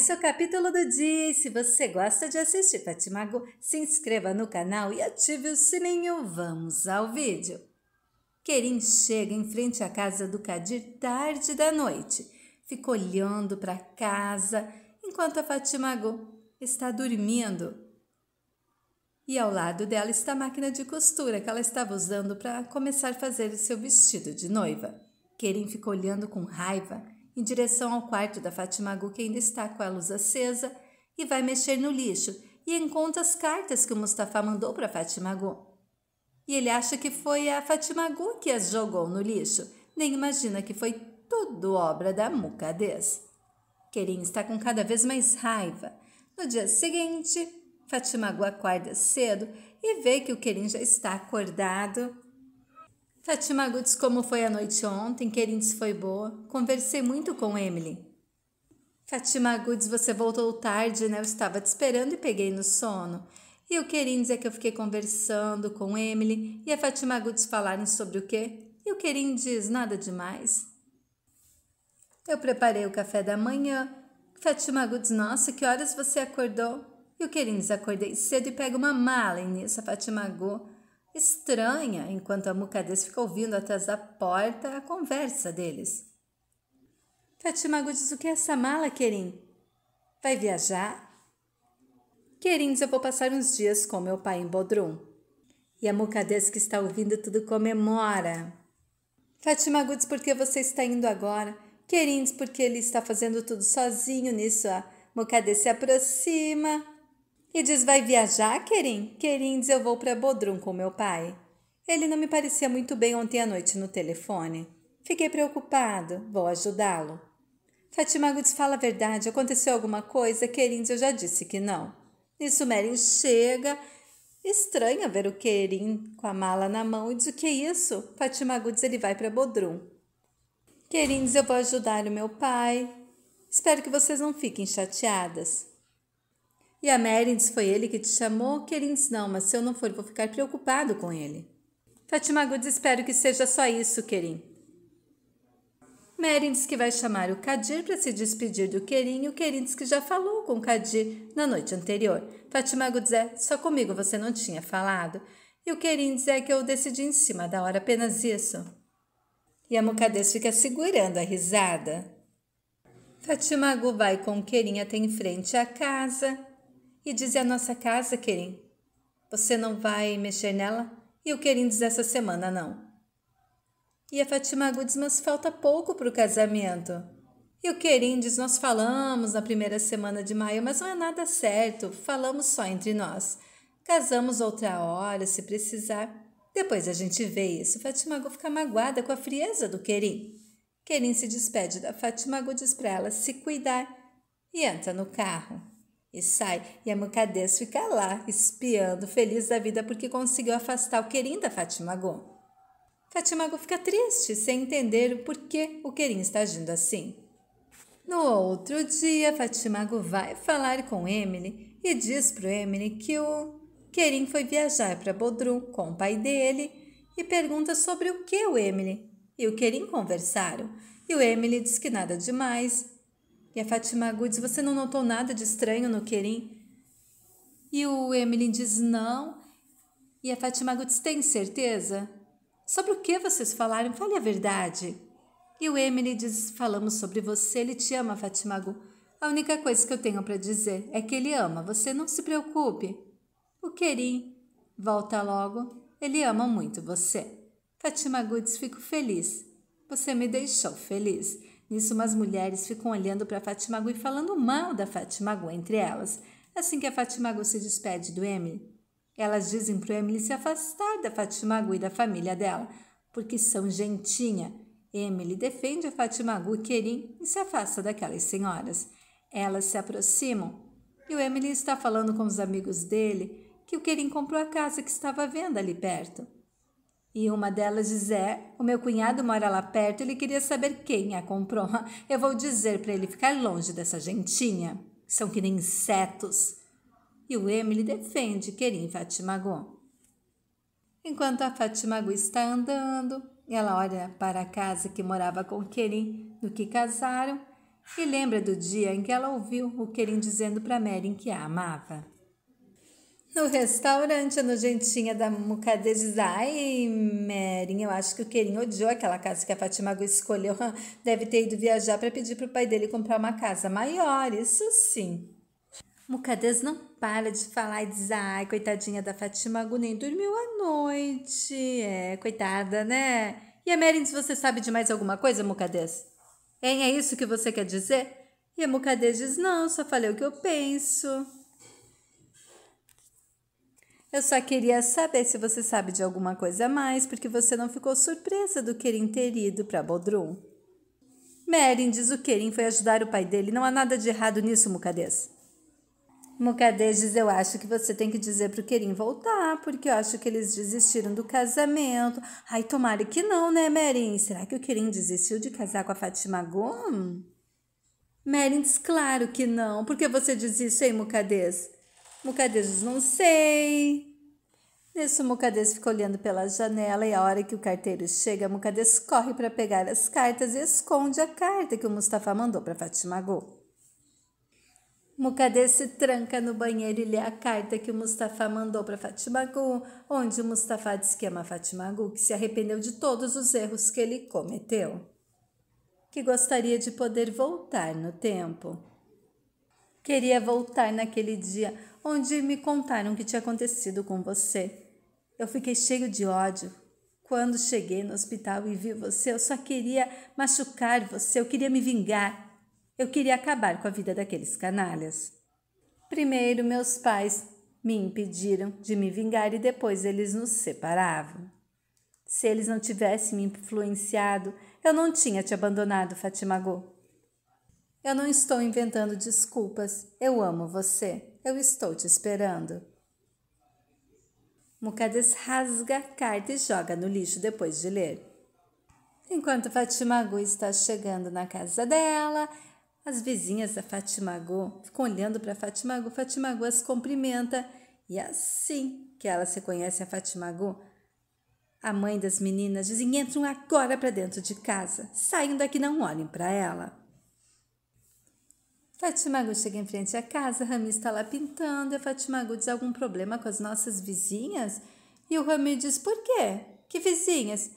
esse é o capítulo do dia e se você gosta de assistir Patimago, se inscreva no canal e ative o sininho. Vamos ao vídeo. Querim chega em frente à casa do Kadir tarde da noite. Fica olhando para casa enquanto a Fatimago está dormindo. E ao lado dela está a máquina de costura que ela estava usando para começar a fazer o seu vestido de noiva. Querim fica olhando com raiva em direção ao quarto da Gu que ainda está com é a luz acesa, e vai mexer no lixo e encontra as cartas que o Mustafa mandou para Gu E ele acha que foi a Gu que as jogou no lixo, nem imagina que foi tudo obra da Mucadez. Kerim está com cada vez mais raiva. No dia seguinte, Gu acorda cedo e vê que o Kerim já está acordado Fatima Goods, como foi a noite ontem? Querintes, foi boa. Conversei muito com Emily. Fatima Goods, você voltou tarde, né? Eu estava te esperando e peguei no sono. E o Querindes é que eu fiquei conversando com Emily e a Fatima Goods falarem sobre o quê? E o Querindes, nada demais. Eu preparei o café da manhã. Fatima Goods, nossa, que horas você acordou? E o Querindes, acordei cedo e pego uma mala, Inês, a Fatima Goods estranha enquanto a mucadez fica ouvindo atrás da porta a conversa deles. Fatima diz o que é essa mala, Kerim? Vai viajar? Kerim diz eu vou passar uns dias com meu pai em Bodrum. E a mucadez que está ouvindo tudo comemora. Fatima diz por que você está indo agora? Kerim diz porque ele está fazendo tudo sozinho nisso. A mucadez se aproxima e diz: Vai viajar, Kerim? Kerim diz: Eu vou para Bodrum com meu pai. Ele não me parecia muito bem ontem à noite no telefone. Fiquei preocupado. Vou ajudá-lo. Fatima, diz: Fala a verdade. Aconteceu alguma coisa? Kerim diz: Eu já disse que não. Isso, Merin chega. Estranha ver o Kerim com a mala na mão e diz: O que é isso? Fatima, diz: Ele vai para Bodrum. Kerim diz: Eu vou ajudar o meu pai. Espero que vocês não fiquem chateadas. E a Mary Foi ele que te chamou? Querins não, mas se eu não for, vou ficar preocupado com ele. Fatima Goods, espero que seja só isso, querin. Merin que vai chamar o Kadir para se despedir do querin, e o querin diz que já falou com o Kadir na noite anterior. Fatima Goods é, só comigo você não tinha falado. E o querin diz é que eu decidi em cima da hora apenas isso. E a Mukades fica segurando a risada. Fatima Gu vai com o Kerim até em frente à casa e dizer a nossa casa, querim. Você não vai mexer nela? E o querim diz essa semana não. E a Fatima Goods, mas falta pouco para o casamento. E o querim diz: Nós falamos na primeira semana de maio, mas não é nada certo, falamos só entre nós. Casamos outra hora, se precisar. Depois a gente vê isso. Fatima Goods fica magoada com a frieza do querim. Querim se despede da Fatima Goods para ela se cuidar e entra no carro. E sai, e a Mucadez fica lá, espiando, feliz da vida porque conseguiu afastar o Querim da Fatima Fatimago fica triste, sem entender o porquê o Querim está agindo assim. No outro dia, Fatimago vai falar com Emily e diz para Emily que o Querim foi viajar para Bodrum com o pai dele e pergunta sobre o que o Emily e o Querim conversaram. E o Emily diz que nada demais e a Fátima diz: você não notou nada de estranho no Querim? E o Emily diz não. E a Fátima diz: tem certeza? Sobre o que vocês falaram? Fale a verdade. E o Emily diz: Falamos sobre você, ele te ama, Fátima Agu. A única coisa que eu tenho para dizer é que ele ama, você não se preocupe. O Querim volta logo, ele ama muito você. Fátima Gudes, fico feliz. Você me deixou feliz. Nisso, umas mulheres ficam olhando para Fatimago Gu e falando mal da Fatimago Gu entre elas, assim que a Fatimago Gu se despede do Emily. Elas dizem para o Emily se afastar da Fatimago Gu e da família dela, porque são gentinha. Emily defende a Fátima Gu Querim e se afasta daquelas senhoras. Elas se aproximam e o Emily está falando com os amigos dele que o Querim comprou a casa que estava vendo ali perto. E uma delas diz: É, o meu cunhado mora lá perto, ele queria saber quem a comprou. Eu vou dizer para ele ficar longe dessa gentinha. São que nem insetos. E o Emily defende Kerim Fatimagon. Enquanto a Fatimago está andando, ela olha para a casa que morava com Kerim, no que casaram, e lembra do dia em que ela ouviu o Kerim dizendo para Meryn que a amava. No restaurante, a nojentinha da Mucadê diz: Ai, Merin, eu acho que o querinho odiou aquela casa que a Fatima Gu escolheu. Deve ter ido viajar para pedir para o pai dele comprar uma casa maior, isso sim. Mucadez não para de falar e diz: Ai, coitadinha da Fatima Gu, nem dormiu a noite. É, coitada, né? E a Merin Você sabe de mais alguma coisa, Mucadez? Hein, é isso que você quer dizer? E a Mucadez diz: Não, só falei o que eu penso. Eu só queria saber se você sabe de alguma coisa a mais, porque você não ficou surpresa do Kerim ter ido para Bodrum. Merin diz o Kerim foi ajudar o pai dele. Não há nada de errado nisso, Mucadez. Mucadez diz, eu acho que você tem que dizer para o Kerim voltar, porque eu acho que eles desistiram do casamento. Ai, tomara que não, né, Merin? Será que o Kerim desistiu de casar com a Fatima Gum? Merin diz, claro que não. Por que você diz isso, hein, Mucadez? Mucadez diz: Não sei. Nisso, Mucadez fica olhando pela janela e a hora que o carteiro chega, Mucadez corre para pegar as cartas e esconde a carta que o Mustafa mandou para Fatima Go. Mucadez se tranca no banheiro e lê a carta que o Mustafa mandou para Fatima Gu, onde o Mustafa diz que ama Fatima Gu, que se arrependeu de todos os erros que ele cometeu, que gostaria de poder voltar no tempo. Queria voltar naquele dia onde me contaram o que tinha acontecido com você. Eu fiquei cheio de ódio. Quando cheguei no hospital e vi você, eu só queria machucar você, eu queria me vingar. Eu queria acabar com a vida daqueles canalhas. Primeiro, meus pais me impediram de me vingar e depois eles nos separavam. Se eles não tivessem me influenciado, eu não tinha te abandonado, Fatimagô. Eu não estou inventando desculpas. Eu amo você eu estou te esperando. Mukades rasga a carta e joga no lixo depois de ler. Enquanto Fatima está chegando na casa dela, as vizinhas da Fatima ficam olhando para Fatima Gu. Fatima as cumprimenta e assim que ela se conhece a Fatima a mãe das meninas dizem: entram agora para dentro de casa, saiam daqui, não olhem para ela. Fátima Gu chega em frente à casa, Rami está lá pintando, e a Fátima Gu diz algum problema com as nossas vizinhas. E o Rami diz, por quê? Que vizinhas?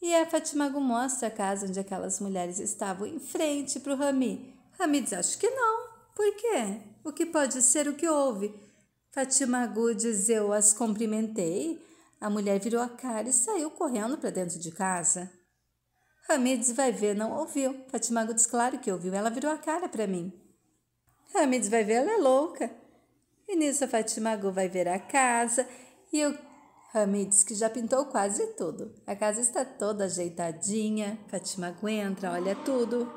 E a Fátima Gu mostra a casa onde aquelas mulheres estavam em frente para o Rami. Rami diz, acho que não. Por quê? O que pode ser o que houve? Fátima Gu diz, eu as cumprimentei. A mulher virou a cara e saiu correndo para dentro de casa. Ramides vai ver, não ouviu. Fatima Gudes, claro que ouviu. Ela virou a cara para mim. Ramides vai ver, ela é louca. E nisso a Fatima Gu vai ver a casa e o Ramides, que já pintou quase tudo. A casa está toda ajeitadinha. Fatima Gu entra, olha tudo.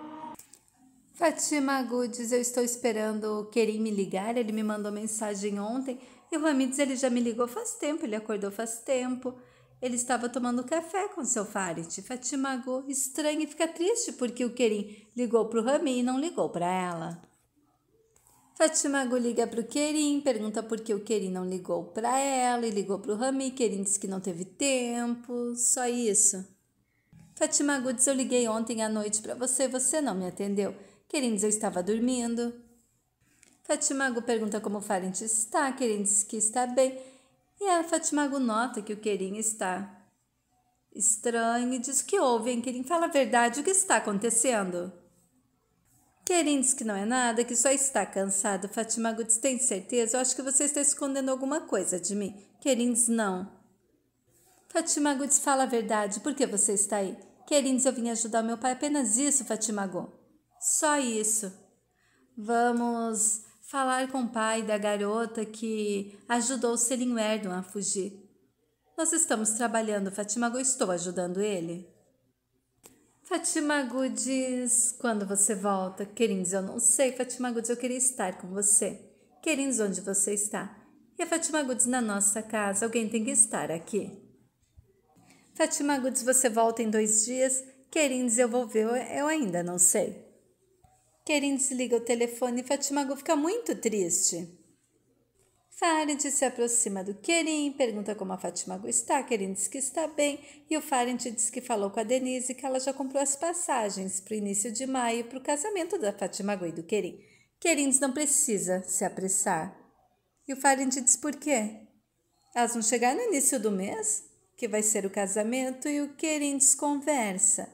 Fatima Gu diz, eu estou esperando o Kerim me ligar. Ele me mandou mensagem ontem. E o Ramides, ele já me ligou faz tempo. Ele acordou faz tempo. Ele estava tomando café com seu Farid. Fatima go estranha e fica triste porque o Kerim ligou para o Rami e não ligou para ela. Fatima go liga para o Kerim, pergunta por que o Kerim não ligou para ela e ligou para o Rami. Kerim disse que não teve tempo, só isso. Fatima go diz: Eu liguei ontem à noite para você e você não me atendeu. Kerim diz: Eu estava dormindo. Fatima go pergunta como o Farid está. Kerim diz que está bem. E a Fatimago nota que o Querim está estranho e diz que ouve, hein, Querim? Fala a verdade, o que está acontecendo? Querim diz que não é nada, que só está cansado. Fatimago diz, tem certeza? Eu acho que você está escondendo alguma coisa de mim. Querim diz, não. Fatimago diz, fala a verdade, por que você está aí? Querim diz, eu vim ajudar o meu pai, apenas isso, Fatimago. Só isso. Vamos falar com o pai da garota que ajudou Selim Erdon a fugir. Nós estamos trabalhando, Fatimago, estou ajudando ele. Fatimago diz: Quando você volta? queridos, eu não sei. Fatimago diz: Eu queria estar com você. queridos, onde você está? E a Fatimago diz: Na nossa casa, alguém tem que estar aqui. Fatimago diz: Você volta em dois dias? queridos, eu vou ver, eu ainda não sei. Kerim desliga o telefone e Fatimago fica muito triste. Farid se aproxima do Kerim, pergunta como a Fatimago está. Kerim diz que está bem e o Farid diz que falou com a Denise que ela já comprou as passagens para o início de maio para o casamento da Fatimago e do Kerim. Kerim diz não precisa se apressar. E o Farid diz por quê? Elas vão chegar no início do mês, que vai ser o casamento, e o Kerim desconversa.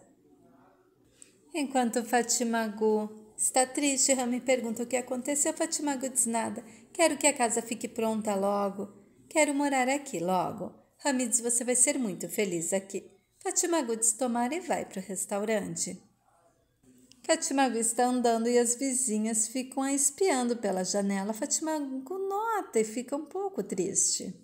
Enquanto Fatimago Está triste? Rami pergunta o que aconteceu. Fatima diz nada. Quero que a casa fique pronta logo. Quero morar aqui logo. Rami diz: Você vai ser muito feliz aqui. Fatima Goods Tomara e vai para o restaurante. Fatima está andando e as vizinhas ficam a espiando pela janela. Fatima nota e fica um pouco triste.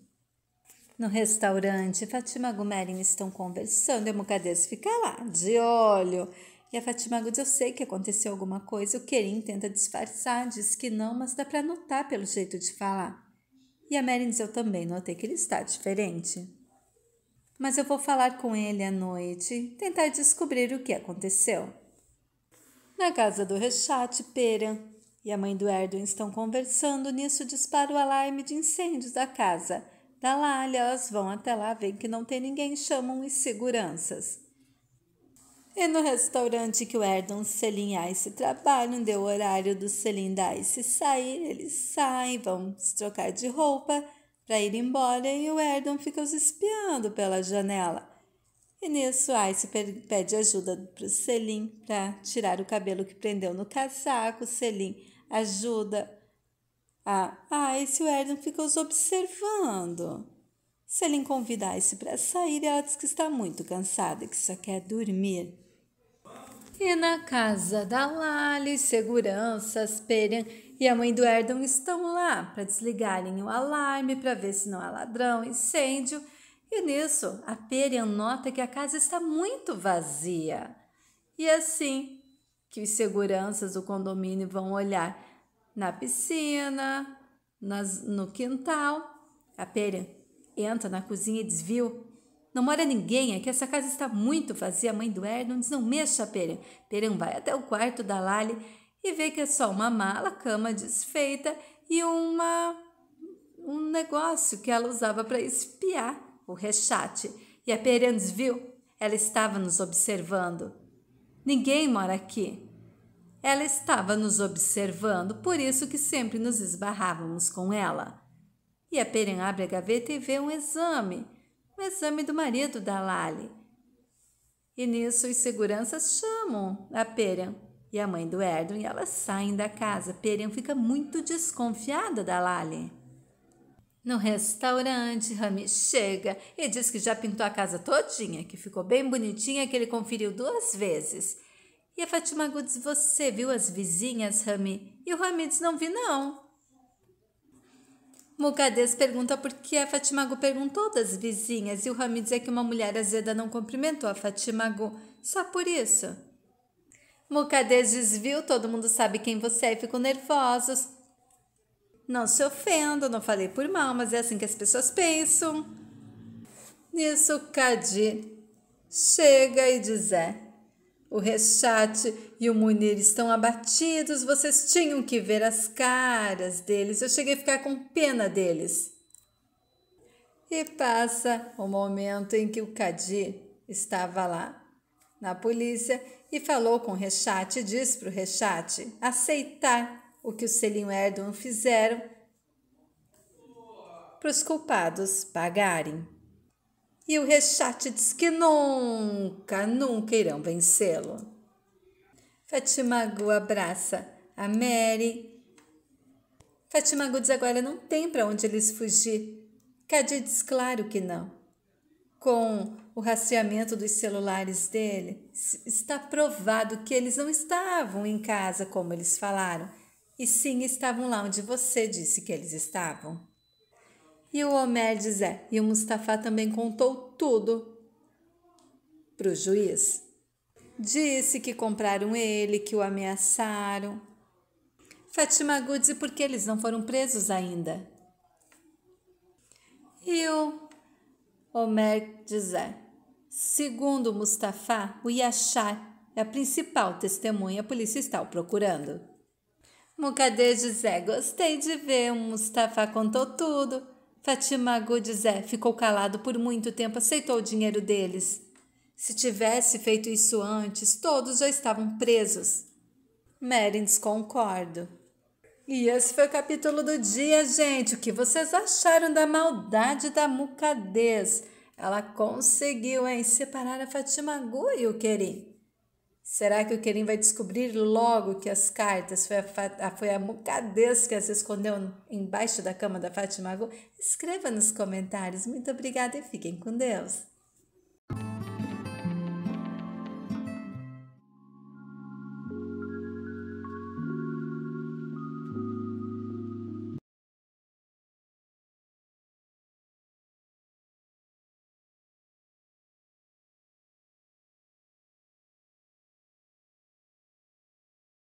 No restaurante, Fatima e Merim estão conversando e a Mucadez fica lá, de olho. E a Fatima Goods, eu sei que aconteceu alguma coisa, o Kerim tenta disfarçar, diz que não, mas dá para notar pelo jeito de falar. E a Meryn, diz, eu também notei que ele está diferente. Mas eu vou falar com ele à noite, tentar descobrir o que aconteceu. Na casa do Rechate, Peran e a mãe do Erdogan estão conversando, nisso dispara o alarme de incêndios da casa. Da lá, elas vão até lá, veem que não tem ninguém, chamam os seguranças. E no restaurante que o Erdon Selim e Ice trabalham, deu o horário do Selim da Ice sair, eles saem, vão se trocar de roupa para ir embora e o Erdon fica os espiando pela janela. E nisso, Ice pede ajuda para o Selim para tirar o cabelo que prendeu no casaco. Selim ajuda a Ice e o Erdon fica os observando. Selim convida Ice para sair e ela diz que está muito cansada e que só quer dormir. E na casa da Lali, seguranças, Perian e a mãe do Erdon estão lá para desligarem o alarme para ver se não há ladrão, incêndio. E nisso, a Perian nota que a casa está muito vazia. E é assim que os seguranças do condomínio vão olhar na piscina, nas, no quintal, a Perian entra na cozinha e desvia não mora ninguém aqui, essa casa está muito vazia. A mãe do Erno diz: não mexa, Peran. Peran vai até o quarto da Lali e vê que é só uma mala, cama desfeita e uma um negócio que ela usava para espiar o rechate. E a Peran viu, ela estava nos observando. Ninguém mora aqui. Ela estava nos observando, por isso que sempre nos esbarrávamos com ela. E a Peran abre a gaveta e vê um exame o exame do marido da Lali. E nisso os seguranças chamam a Perian e a mãe do Erdon e elas saem da casa. Perian fica muito desconfiada da Lali. No restaurante, Rami chega e diz que já pintou a casa todinha, que ficou bem bonitinha, que ele conferiu duas vezes. E a Fatima Goods, você viu as vizinhas, Rami? E o Rami diz, não vi não. Mugades pergunta por que a Fatima Fatimago perguntou das vizinhas e o Hamid diz que uma mulher azeda não cumprimentou a Fatima Fatimago só por isso. Mugades desviou, todo mundo sabe quem você é e ficou nervosos. Não se ofenda, não falei por mal, mas é assim que as pessoas pensam. Nisso, Cadi chega e diz é. O Rechat e o Munir estão abatidos, vocês tinham que ver as caras deles. Eu cheguei a ficar com pena deles. E passa o momento em que o Cadi estava lá na polícia e falou com o Rechat e disse para o Rechat aceitar o que o Selim Erdogan fizeram para os culpados pagarem. E o Rechat diz que nunca, nunca irão vencê-lo. Fatimagu abraça a Mary. Fatimagu diz agora não tem para onde eles fugir. Cadi diz claro que não. Com o rastreamento dos celulares dele, está provado que eles não estavam em casa como eles falaram, e sim estavam lá onde você disse que eles estavam. E o Omer de é. e o Mustafá também contou tudo para o juiz. Disse que compraram ele, que o ameaçaram. Fatima Goods, e por que eles não foram presos ainda? E o Omer de é. Segundo Mustafá, o Yashar é a principal testemunha, a polícia está o procurando. Mukadej José, gostei de ver, o Mustafá contou tudo. Fatima Godizé ficou calado por muito tempo, aceitou o dinheiro deles. Se tivesse feito isso antes, todos já estavam presos. Merins, concordo. E esse foi o capítulo do dia, gente. O que vocês acharam da maldade da mucadez? Ela conseguiu, hein, separar a Fatima Gu e o Querim. Será que o Querim vai descobrir logo que as cartas foi a, foi a mucadez que as escondeu embaixo da cama da Fátima Escreva nos comentários. Muito obrigada e fiquem com Deus.